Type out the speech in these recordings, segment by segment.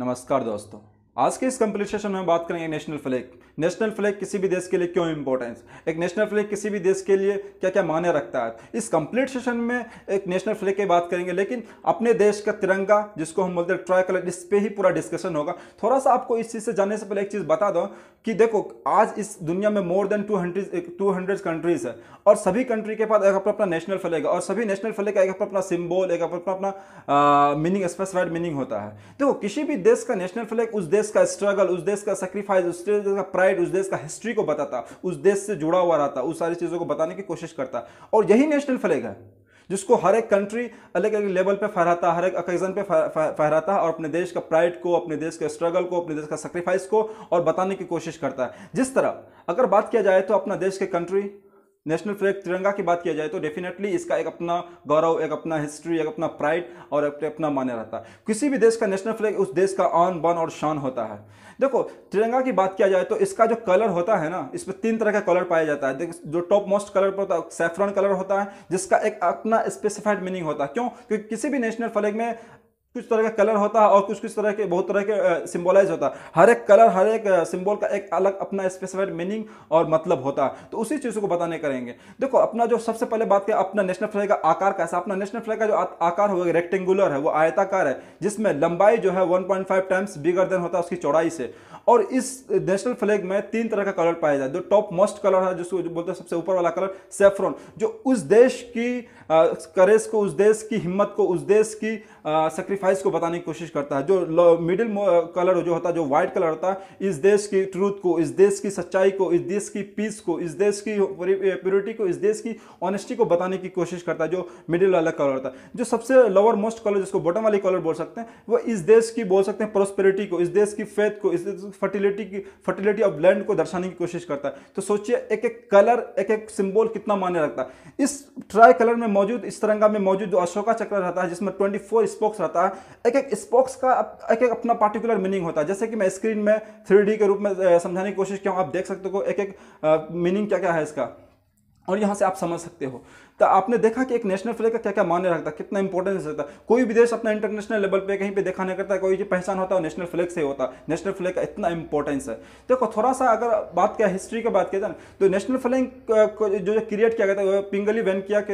नमस्कार दोस्तों आज के इस कंप्लीसेशन में बात करेंगे नेशनल फ्लैग नेशनल फ्लैग किसी भी देश के लिए क्यों इंपॉर्टेंस एक नेशनल फ्लैग किसी भी देश के लिए क्या क्या माने रखता है इस कंप्लीट सेशन में एक नेशनल फ्लैग की बात करेंगे लेकिन अपने देश का तिरंगा जिसको हम बोलते हैं ट्राई कलर इस पर ही पूरा डिस्कशन होगा थोड़ा सा आपको इस चीज़ से जानने से पहले एक चीज़ बता दो कि देखो आज इस दुनिया में more than two hundred countries है और सभी कंट्री के पास एक अपना अपना नेशनल फ्लैग है और सभी नेशनल फ्लैग का एक अपना अपना सिम्बॉल एक अपना अपना मीनिंग स्पेसिफाइड मीनिंग होता है देखो किसी भी देश का नेशनल फ्लैग उस देश देश का स्ट्रगल उस देश का सेक्रीफाइस उस देश का प्राइड उस देश का हिस्ट्री को बताता उस देश से जुड़ा हुआ रहता उस सारी चीज़ों को बताने की कोशिश करता और यही नेशनल फ्लैग है जिसको हर एक कंट्री अलग अलग लेवल पे फहराता हर एक अकेजन पे फहराता है और अपने देश का प्राइड को अपने देश के स्ट्रगल को अपने देश का सेक्रीफाइस को और बताने की कोशिश करता है जिस तरह अगर बात किया जाए तो अपना देश के कंट्री नेशनल फ्लैग तिरंगा की बात किया जाए तो डेफिनेटली इसका एक अपना गौरव एक अपना हिस्ट्री एक अपना प्राइड और एक अपना मान्य रहता है किसी भी देश का नेशनल फ्लैग उस देश का ऑन बन और शान होता है देखो तिरंगा की बात किया जाए तो इसका जो कलर होता है ना इस पर तीन तरह का कलर पाया जाता है जो टॉप मोस्ट कलर पर होता है सेफ्रॉन कलर होता है जिसका एक अपना स्पेसिफाइड मीनिंग होता है क्यों क्योंकि किसी भी नेशनल फ्लैग में कुछ तरह का कलर होता है और कुछ कुछ तरह के बहुत तरह के सिंबलाइज होता है हर एक कलर हर एक सिंबल का एक अलग अपना स्पेसिफाइड मीनिंग और मतलब होता है तो उसी चीज़ों को बताने करेंगे देखो अपना जो सबसे पहले बात किया अपना नेशनल फ्लैग का आकार कैसा अपना नेशनल फ्लैग का जो आकार होगा रेक्टेंगुलर है वो आयताकार है जिसमें लंबाई जो है वन टाइम्स बिगर देन होता है उसकी चौड़ाई से और इस नेशनल फ्लैग में तीन तरह का कलर पाया जाए जो टॉप मोस्ट कलर है जिसको जो बोलते हैं सबसे ऊपर वाला कलर सेफ्रॉन जो उस देश की करेज को उस देश की हिम्मत को उस देश की सक्रिय सेक्रीफाइस को बताने की कोशिश करता है जो मिडिल कलर uh, जो होता है जो व्हाइट कलर होता है इस देश की ट्रूथ को इस देश की सच्चाई को इस देश की पीस को इस देश की प्योरिटी uh, को इस देश की ऑनेस्टी को बताने की कोशिश करता है जो मिडिल वाला कलर होता है जो सबसे लोअर मोस्ट कलर जिसको बॉटम वाली कलर बोल सकते हैं वो इस देश की बोल सकते हैं प्रोस्पेरिटी को इस देश की फेथ को इस फर्टिलिटी की फर्टिलिटी ऑफ लैंड को दर्शाने की कोशिश करता है तो सोचिए एक एक कलर एक एक सिंबल कितना मान्य रखता है इस ट्राई कलर में मौजूद इस तिरंगा में मौजूद जो अशोका चक्र रहता है जिसमें ट्वेंटी फोर स्पोक्स रहता है एक एक स्पोक्स का एक एक अपना पार्टिकुलर मीनिंग होता है जैसे कि मैं स्क्रीन में थ्री के रूप में समझाने की कोशिश किया हूँ आप देख सकते हो एक एक मीनिंग क्या क्या है इसका और यहाँ से आप समझ सकते हो तो आपने देखा कि एक नेशनल फ्लैग का क्या क्या मान्य रखता है कितना इंपॉर्टेंस रखता है कोई भी देश अपना इंटरनेशनल लेवल पे कहीं पे देखा नहीं करता कोई भी पहचान होता है नेशनल फ्लैग से होता है नेशनल फ्लैग का इतना इंपॉर्टेंस है देखो तो थोड़ा सा अगर बात किया हिस्ट्री की बात किया जाए तो नेशनल फ्लैग जो क्रिएट किया गया था पिंगली वैन किया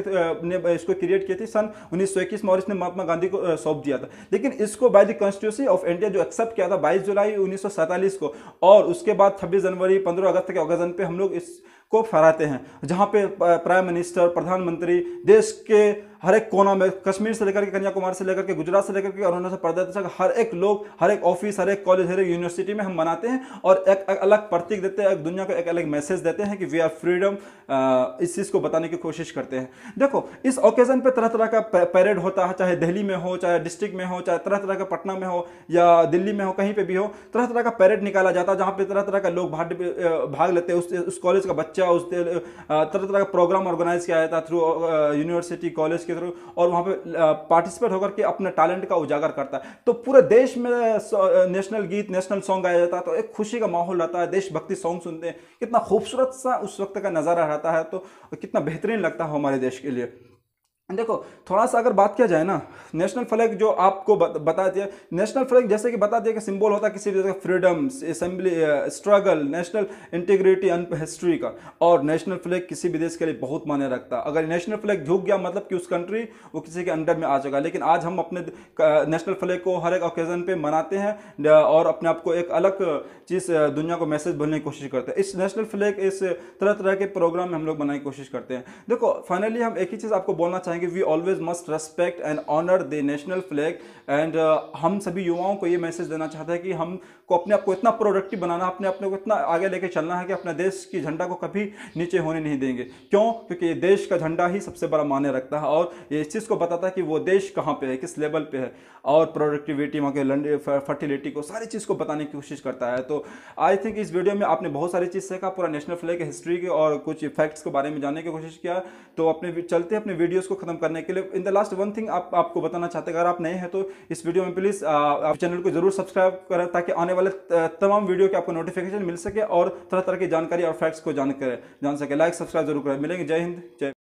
ने इसको क्रिएट किया थी सन उन्नीस सौ में इसने महात्मा गांधी को सौंप दिया था लेकिन इसको by the constitution of India जो एक्सेप्ट किया था बाईस जुलाई उन्नीस को और उसके बाद छब्बीस जनवरी पंद्रह अगस्त के ऑगजन पे हम लोग इस को फहराते हैं जहाँ पे प्राइम मिनिस्टर प्रधानमंत्री देश के हर एक कोना में कश्मीर से लेकर के कन्याकुमारी से लेकर के गुजरात से लेकर के अरुणाचल प्रदेश तक हर एक लोग हर एक ऑफिस हर एक कॉलेज हर एक यूनिवर्सिटी में हम मनाते हैं और एक, अलग प्रतीक देते हैं दुनिया को एक अलग मैसेज देते हैं कि वी आर फ्रीडम इस चीज़ को बताने की कोशिश करते हैं देखो इस ओकेजन पर तरह तरह का पैरेड होता है चाहे दिल्ली में हो चाहे डिस्ट्रिक्ट में हो चाहे तरह तरह का पटना में हो या दिल्ली में हो कहीं पर भी हो तरह तरह का पैरेड निकाला जाता है जहाँ पर तरह तरह का लोग भाग लेते हैं उस उस कॉलेज का बच्चा उस तरह तरह का प्रोग्राम ऑर्गेनाइज किया जाता है थ्रू यूनिवर्सिटी कॉलेज के थ्रू और वहाँ पे पार्टिसिपेट होकर के अपने टैलेंट का उजागर करता है तो पूरे देश में नेशनल गीत नेशनल सॉन्ग गाया जाता है तो एक खुशी का माहौल रहता है देशभक्ति सॉन्ग सुनते हैं कितना खूबसूरत सा उस वक्त का नज़ारा रहता है तो कितना बेहतरीन लगता है हमारे देश के लिए देखो थोड़ा सा अगर बात किया जाए ना नेशनल फ्लैग जो आपको बता दिया नेशनल फ्लैग जैसे कि बता दिया कि सिंबल होता है किसी भी freedom assembly struggle national integrity and history का और नेशनल फ्लैग किसी भी देश के लिए बहुत मान्य रखता है अगर नेशनल फ्लैग झुक गया मतलब कि उस कंट्री वो किसी के अंडर में आ जाएगा लेकिन आज हम अपने नेशनल uh, फ्लैग को हर एक ओकेजन पर मनाते हैं uh, और अपने आप को एक अलग चीज़ uh, दुनिया को मैसेज बोलने की कोशिश करते हैं इस नेशनल फ्लैग इस तरह तरह के प्रोग्राम में हम लोग बनाने की कोशिश करते हैं देखो फाइनली हम एक ही चीज़ आपको बोलना चाहिए हैं कि we always must respect and honour the national flag and हम सभी युवाओं को ये मैसेज देना चाहते हैं कि हम को अपने आप को इतना प्रोडक्टिव बनाना अपने अपने को इतना आगे लेके चलना है कि अपने देश की झंडा को कभी नीचे होने नहीं देंगे क्यों क्योंकि ये देश का झंडा ही सबसे बड़ा मान्य रखता है और ये इस चीज़ को बताता है कि वो देश कहाँ पर है किस लेवल पर है और प्रोडक्टिविटी वहाँ के फर्टिलिटी को सारी चीज़ को बताने की कोशिश करता है तो आई थिंक इस वीडियो में आपने बहुत सारी चीज़ सीखा पूरा नेशनल फ्लैग हिस्ट्री के और कुछ इफेक्ट्स के बारे में जानने की कोशिश किया तो अपने चलते अपने वीडियोज़ को खत्म करने के लिए in the last one thing आप आपको बताना चाहते हैं अगर आप नए हैं तो इस वीडियो में प्लीज़ आप चैनल को जरूर सब्सक्राइब करें ताकि आने वाले तमाम वीडियो के आपको नोटिफिकेशन मिल सके और तरह तरह की जानकारी और फैक्ट्स को जान करें जान सके लाइक सब्सक्राइब जरूर करें मिलेंगे जय हिंद जय